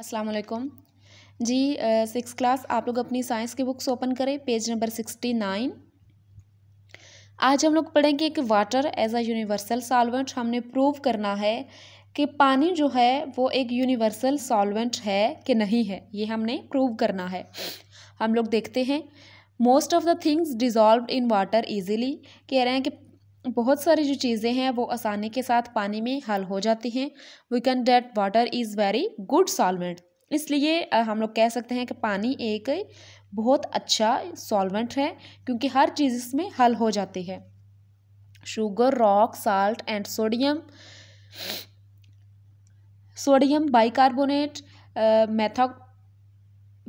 अस्सलाम वालेकुम जी six class आप लोग अपनी साइंस की बुक्स ओपन करें पेज नंबर सिक्सटी नाइन आज हम लोग पढ़ेंगे कि water as a universal solvent हमने प्रूव करना है कि पानी जो है वो एक यूनिवर्सल सॉल्वेंट है कि नहीं है ये हमने प्रूव करना है हम लोग देखते हैं most of the things dissolve in water easily कह रहे हैं कि बहुत सारी जो चीज़ें हैं वो आसानी के साथ पानी में हल हो जाती हैं we can that water is very good solvent इसलिए हम लोग कह सकते हैं कि पानी एक बहुत अच्छा सॉल्वेंट है क्योंकि हर चीज़ इसमें हल हो जाती है sugar rock salt and sodium sodium bicarbonate मेथा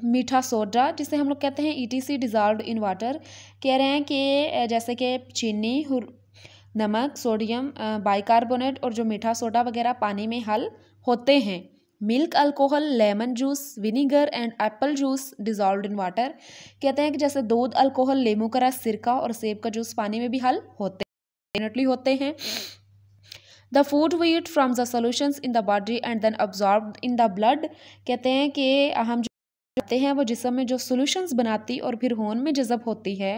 मीठा सोडा जिसे हम लोग कहते हैं E T C dissolve in water कह रहे हैं कि जैसे कि चीनी नमक सोडियम बाइकार्बोनेट और जो मीठा सोडा वगैरह पानी में हल होते हैं milk alcohol lemon juice vinegar and apple juice dissolve in water कहते हैं कि जैसे दूध अल्कोहल लेमू का रस सिरका और सेब का जूस पानी में भी हल होते डेफिनेटली होते हैं the food we eat from the solutions in the body and then absorb in the blood कहते हैं कि हम जो हैं वो जिसम में जो सोल्यूशंस बनाती और फिर होन में जजब होती है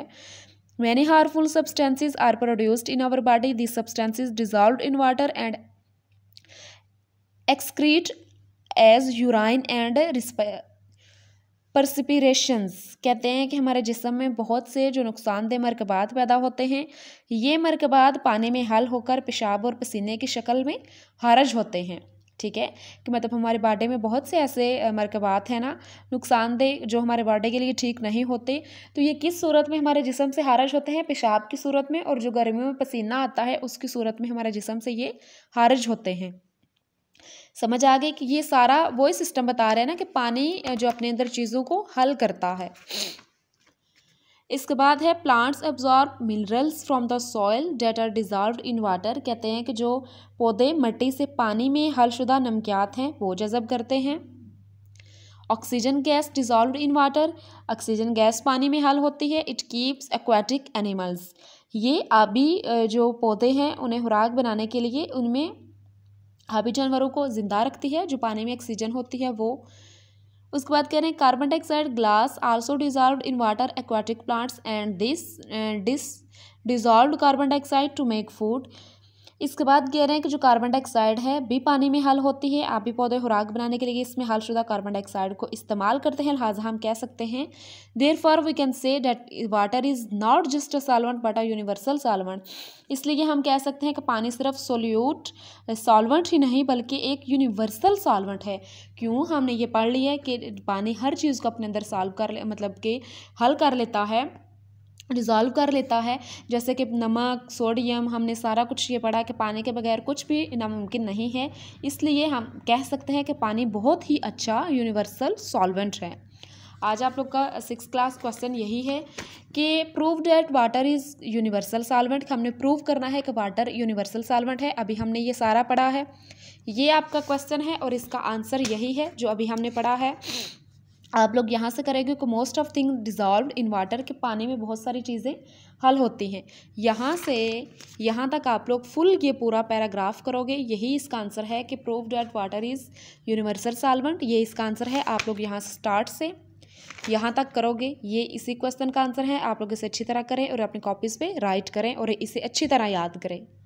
Many harmful substances are produced in our body. These substances dissolved in water and excrete as urine and परसिपिरेशंस कहते हैं कि हमारे जिसम में बहुत से जो नुकसानदेह मरकबात पैदा होते हैं ये मरकबात पानी में हल होकर पेशाब और पसीने की शक्ल में हारज होते हैं ठीक है कि मतलब हमारे बॉडी में बहुत से ऐसे मरकबात हैं ना नुकसानदेह जो हमारे बॉडी के लिए ठीक नहीं होते तो ये किस सूरत में हमारे जिसम से हारज होते हैं पेशाब की सूरत में और जो गर्मियों में पसीना आता है उसकी सूरत में हमारे जिसम से ये हारज होते हैं समझ आ गई कि ये सारा वो सिस्टम बता रहे हैं ना कि पानी जो अपने अंदर चीज़ों को हल करता है इसके बाद है plants absorb minerals from the soil that are dissolve in water कहते हैं कि जो पौधे मट्टी से पानी में हलशुदा नमकियात हैं वो जज़ब करते हैं oxygen gas dissolve in water oxygen gas पानी में हल होती है इट कीप्स एक्वाटिक एनिमल्स ये आबी जो पौधे हैं उन्हें खुराक बनाने के लिए उनमें आबी जानवरों को ज़िंदा रखती है जो पानी में ऑक्सीजन होती है वो उसके बाद कह रहे हैं carbon dioxide glass also dissolve in water aquatic plants and this dis dissolve carbon dioxide to make food इसके बाद कह रहे हैं कि जो कार्बन डाइऑक्साइड है भी पानी में हल होती है आप भी पौधे खुराक बनाने के लिए इसमें हलशुदा कार्बन डाइऑक्साइड को इस्तेमाल करते हैं लिहाजा हम कह सकते हैं therefore we can say that water is not just a solvent but a universal solvent इसलिए हम कह सकते हैं कि पानी सिर्फ सोल्यूट सॉलवेंट ही नहीं बल्कि एक यूनिवर्सल सॉलवेंट है क्यों हमने ये पढ़ लिया है कि पानी हर चीज़ को अपने अंदर सॉल्व कर मतलब कि हल कर लेता है डिज़ोल्व कर लेता है जैसे कि नमक सोडियम हमने सारा कुछ ये पढ़ा कि पानी के बगैर कुछ भी नामुमकिन नहीं है इसलिए हम कह सकते हैं कि पानी बहुत ही अच्छा यूनिवर्सल सॉल्वेंट है आज आप लोग का सिक्स क्लास क्वेश्चन यही है कि prove that water is universal solvent हमने प्रूव करना है कि वाटर यूनिवर्सल सॉल्वेंट है अभी हमने ये सारा पढ़ा है ये आपका क्वेश्चन है और इसका आंसर यही है जो अभी हमने पढ़ा है आप लोग यहाँ से करेंगे कि most of thing dissolve in water के पानी में बहुत सारी चीज़ें हल होती हैं यहाँ से यहाँ तक आप लोग फुल ये पूरा पैराग्राफ करोगे यही इसका आंसर है कि prove that water is universal solvent ये इसका आंसर है आप लोग यहाँ स्टार्ट से यहाँ तक करोगे ये इसी क्वेश्चन का आंसर है आप लोग इसे अच्छी तरह करें और अपनी कॉपीज़ पर राइट करें और इसे अच्छी तरह याद करें